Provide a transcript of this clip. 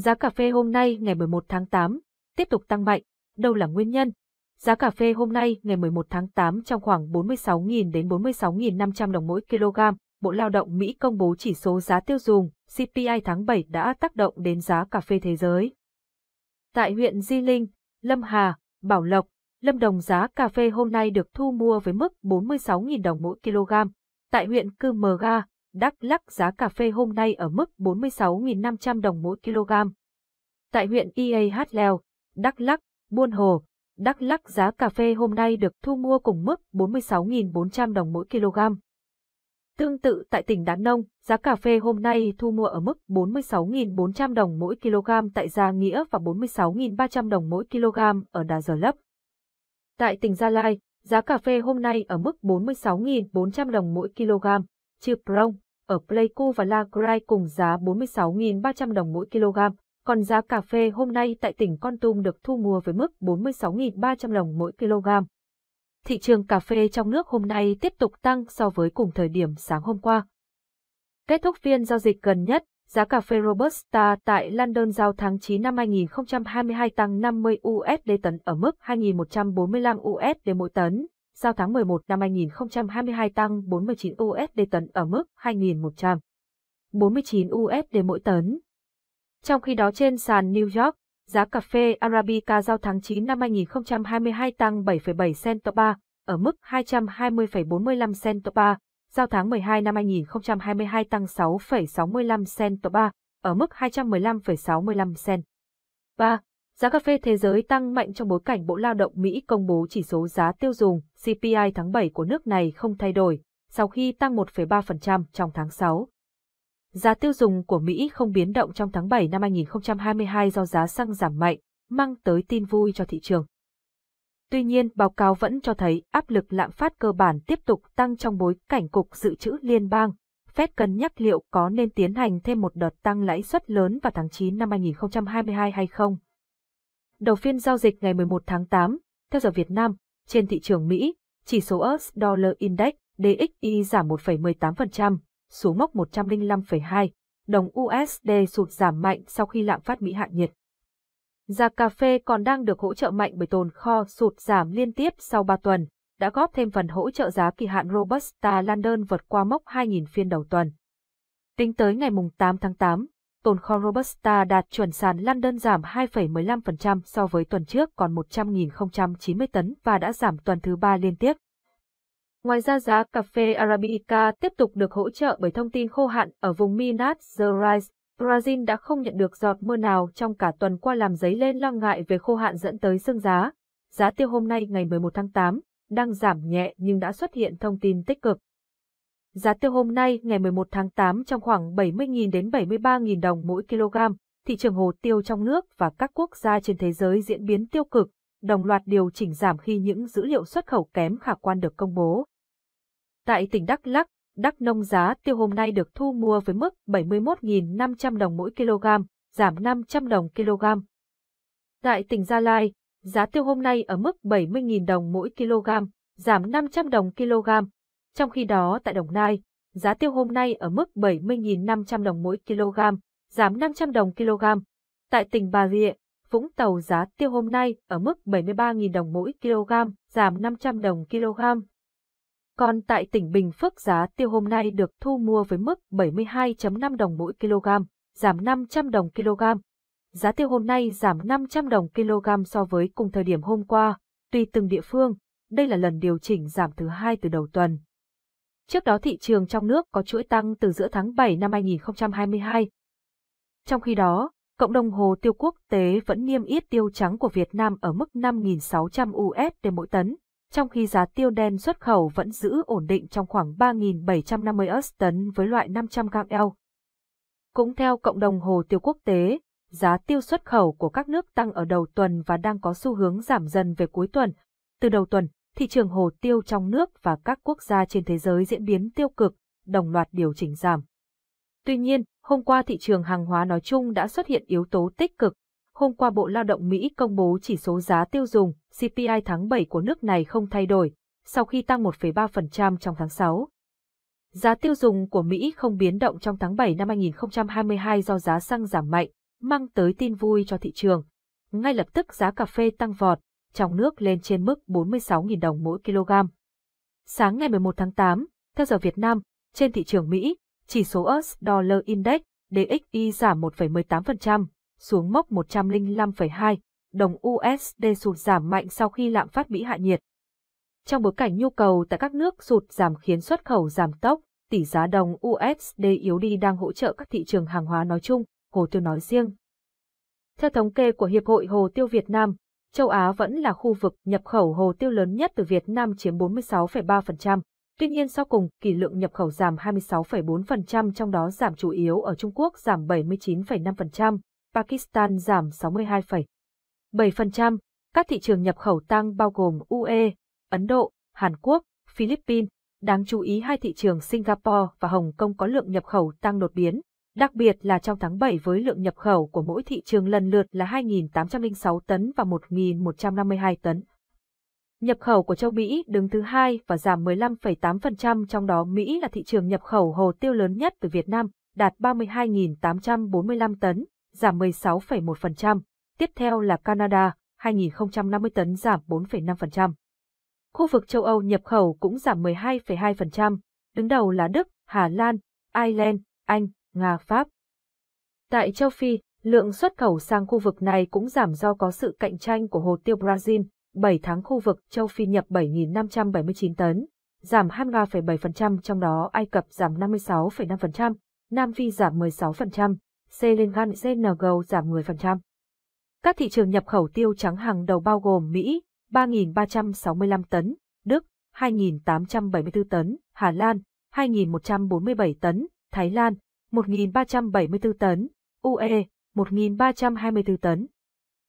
Giá cà phê hôm nay ngày 11 tháng 8 tiếp tục tăng mạnh, đâu là nguyên nhân? Giá cà phê hôm nay ngày 11 tháng 8 trong khoảng 46.000 đến 46.500 đồng mỗi kg. Bộ Lao động Mỹ công bố chỉ số giá tiêu dùng CPI tháng 7 đã tác động đến giá cà phê thế giới. Tại huyện Di Linh, Lâm Hà, Bảo Lộc, Lâm Đồng giá cà phê hôm nay được thu mua với mức 46.000 đồng mỗi kg. Tại huyện Cư Mờ Ga, Đắk Lắc giá cà phê hôm nay ở mức 46.500 đồng mỗi kg. Tại huyện IAH Leo, Đắk Lắc, Buôn Hồ, Đắk Lắc giá cà phê hôm nay được thu mua cùng mức 46.400 đồng mỗi kg. Tương tự tại tỉnh Đán Nông, giá cà phê hôm nay thu mua ở mức 46.400 đồng mỗi kg tại Gia Nghĩa và 46.300 đồng mỗi kg ở Đà Giờ Lấp. Tại tỉnh Gia Lai, giá cà phê hôm nay ở mức 46.400 đồng mỗi kg. Chư Prong, ở Pleiku và La Grai cùng giá 46.300 đồng mỗi kg, còn giá cà phê hôm nay tại tỉnh Con Tum được thu mua với mức 46.300 đồng mỗi kg. Thị trường cà phê trong nước hôm nay tiếp tục tăng so với cùng thời điểm sáng hôm qua. Kết thúc phiên giao dịch gần nhất, giá cà phê Robusta tại London giao tháng 9 năm 2022 tăng 50 USD tấn ở mức 2.145 USD mỗi tấn, giao tháng 11 năm 2022 tăng 49 USD tấn ở mức 2.149 USD mỗi tấn. Trong khi đó trên sàn New York, giá cà phê Arabica giao tháng 9 năm 2022 tăng 7,7 cent cent ต่อ ba ở mức 220,45 cent cent ต่อ ba, giao tháng 12 năm 2022 tăng 6,65 cent cent ต่อ ba ở mức 215,65 cent. 3. Giá cà phê thế giới tăng mạnh trong bối cảnh Bộ Lao động Mỹ công bố chỉ số giá tiêu dùng CPI tháng 7 của nước này không thay đổi, sau khi tăng 1,3% trong tháng 6. Giá tiêu dùng của Mỹ không biến động trong tháng 7 năm 2022 do giá xăng giảm mạnh, mang tới tin vui cho thị trường. Tuy nhiên, báo cáo vẫn cho thấy áp lực lạm phát cơ bản tiếp tục tăng trong bối cảnh Cục Dự trữ Liên bang. Fed cân nhắc liệu có nên tiến hành thêm một đợt tăng lãi suất lớn vào tháng 9 năm 2022 hay không. Đầu phiên giao dịch ngày 11 tháng 8, theo giờ Việt Nam, trên thị trường Mỹ, chỉ số US Dollar Index DXY giảm 1,18%, xuống mốc 105,2, đồng USD sụt giảm mạnh sau khi lạm phát Mỹ hạ nhiệt. Giá cà phê còn đang được hỗ trợ mạnh bởi tồn kho sụt giảm liên tiếp sau 3 tuần, đã góp thêm phần hỗ trợ giá kỳ hạn Robusta London vượt qua mốc 2.000 phiên đầu tuần. Tính tới ngày 8 tháng 8, tồn kho Robusta đạt chuẩn sàn London giảm 2,15% so với tuần trước còn 100.090 tấn và đã giảm tuần thứ ba liên tiếp. Ngoài ra giá cà phê Arabica tiếp tục được hỗ trợ bởi thông tin khô hạn ở vùng Minas Gerais. Brazil đã không nhận được giọt mưa nào trong cả tuần qua làm dấy lên lo ngại về khô hạn dẫn tới sương giá. Giá tiêu hôm nay ngày 11 tháng 8 đang giảm nhẹ nhưng đã xuất hiện thông tin tích cực. Giá tiêu hôm nay ngày 11 tháng 8 trong khoảng 70.000 đến 73.000 đồng mỗi kg, thị trường hồ tiêu trong nước và các quốc gia trên thế giới diễn biến tiêu cực, đồng loạt điều chỉnh giảm khi những dữ liệu xuất khẩu kém khả quan được công bố. Tại tỉnh Đắk Lắk, Đắk Nông giá tiêu hôm nay được thu mua với mức 71.500 đồng mỗi kg, giảm 500 đồng kg. Tại tỉnh Gia Lai, giá tiêu hôm nay ở mức 70.000 đồng mỗi kg, giảm 500 đồng kg, trong khi đó tại Đồng Nai, giá tiêu hôm nay ở mức 70.500 đồng mỗi kg, giảm 500 đồng kg. Tại tỉnh Bà Rịa, Vũng Tàu giá tiêu hôm nay ở mức 73.000 đồng mỗi kg, giảm 500 đồng kg. Còn tại tỉnh Bình Phước giá tiêu hôm nay được thu mua với mức 72.5 đồng mỗi kg, giảm 500 đồng kg. Giá tiêu hôm nay giảm 500 đồng kg so với cùng thời điểm hôm qua, tùy từng địa phương. Đây là lần điều chỉnh giảm thứ hai từ đầu tuần. Trước đó thị trường trong nước có chuỗi tăng từ giữa tháng 7 năm 2022. Trong khi đó, cộng đồng hồ tiêu quốc tế vẫn niêm yết tiêu trắng của Việt Nam ở mức 5.600 USD mỗi tấn, trong khi giá tiêu đen xuất khẩu vẫn giữ ổn định trong khoảng 3.750 USD tấn với loại 500 g L. Cũng theo cộng đồng hồ tiêu quốc tế, giá tiêu xuất khẩu của các nước tăng ở đầu tuần và đang có xu hướng giảm dần về cuối tuần. Từ đầu tuần, thị trường hồ tiêu trong nước và các quốc gia trên thế giới diễn biến tiêu cực, đồng loạt điều chỉnh giảm. Tuy nhiên, hôm qua thị trường hàng hóa nói chung đã xuất hiện yếu tố tích cực. Hôm qua Bộ Lao động Mỹ công bố chỉ số giá tiêu dùng CPI tháng 7 của nước này không thay đổi, sau khi tăng 1,3% trong tháng 6. Giá tiêu dùng của Mỹ không biến động trong tháng 7 năm 2022 do giá xăng giảm mạnh, mang tới tin vui cho thị trường. Ngay lập tức giá cà phê tăng vọt, trong nước lên trên mức 46.000 đồng mỗi kg. Sáng ngày 11 tháng 8, theo giờ Việt Nam, trên thị trường Mỹ, chỉ số US Dollar Index DXY giảm 1,18%, xuống mốc 105,2, đồng USD sụt giảm mạnh sau khi lạm phát Mỹ hạ nhiệt. Trong bối cảnh nhu cầu tại các nước sụt giảm khiến xuất khẩu giảm tốc, tỷ giá đồng USD yếu đi đang hỗ trợ các thị trường hàng hóa nói chung, Hồ Tiêu nói riêng. Theo thống kê của Hiệp hội Hồ Tiêu Việt Nam, châu Á vẫn là khu vực nhập khẩu hồ tiêu lớn nhất từ Việt Nam chiếm 46,3%. Tuy nhiên sau cùng, kỳ lượng nhập khẩu giảm 26,4% trong đó giảm chủ yếu ở Trung Quốc giảm 79,5%, Pakistan giảm 62,7%. Các thị trường nhập khẩu tăng bao gồm UE, Ấn Độ, Hàn Quốc, Philippines. Đáng chú ý hai thị trường Singapore và Hồng Kông có lượng nhập khẩu tăng đột biến, đặc biệt là trong tháng 7 với lượng nhập khẩu của mỗi thị trường lần lượt là 2.806 tấn và 1.152 tấn. Nhập khẩu của châu Mỹ đứng thứ hai và giảm 15,8% trong đó Mỹ là thị trường nhập khẩu hồ tiêu lớn nhất từ Việt Nam, đạt 32.845 tấn, giảm 16,1%. Tiếp theo là Canada, 2.050 tấn giảm 4,5%. Khu vực châu Âu nhập khẩu cũng giảm 12,2%, đứng đầu là Đức, Hà Lan, Ireland, Anh, Nga Pháp. Tại châu Phi, lượng xuất khẩu sang khu vực này cũng giảm do có sự cạnh tranh của hồ tiêu Brazil, 7 tháng khu vực châu Phi nhập 7.579 tấn, giảm 23,7% trong đó Ai Cập giảm 56,5%, Nam Phi giảm 16%, Senegal CNG giảm 10%. Các thị trường nhập khẩu tiêu trắng hàng đầu bao gồm Mỹ 3.365 tấn, Đức 2.874 tấn, Hà Lan 2.147 tấn, Thái Lan 1.374 tấn, UE, 1.324 tấn.